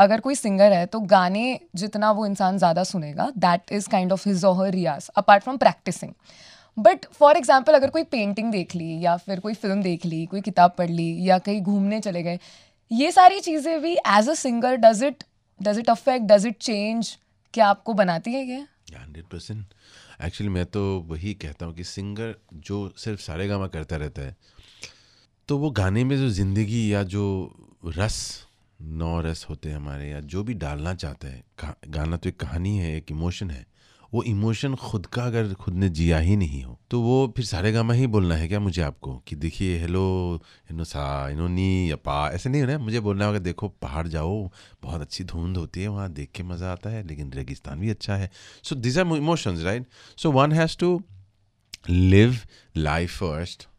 अगर कोई सिंगर है तो गाने जितना वो इंसान ज़्यादा सुनेगा that is kind of his or रियाज apart from practicing but for example अगर कोई पेंटिंग देख ली या फिर कोई फिल्म देख ली कोई किताब पढ़ ली या कहीं घूमने चले गए ये सारी चीज़ें भी as a singer does it does it affect does it change क्या आपको बनाती है ये हंड्रेड परसेंट एक्चुअली मैं तो वही कहता हूँ कि सिंगर जो सिर्फ सारे गामा करता रहता है तो वो गाने में जो ज़िंदगी या जो रस नौ रस होते हैं हमारे या जो भी डालना चाहते हैं गाना तो एक कहानी है एक इमोशन है वो इमोशन खुद का अगर खुद ने जिया ही नहीं हो तो वो फिर सारे गामा ही बोलना है क्या मुझे आपको कि देखिए हेलो इनो सा इनो नी या पा ऐसे नहीं होना मुझे बोलना होगा देखो पहाड़ जाओ बहुत अच्छी धुंध होती है वहाँ देख के मज़ा आता है लेकिन रेगिस्तान भी अच्छा है so these are emotions right so one has to live life first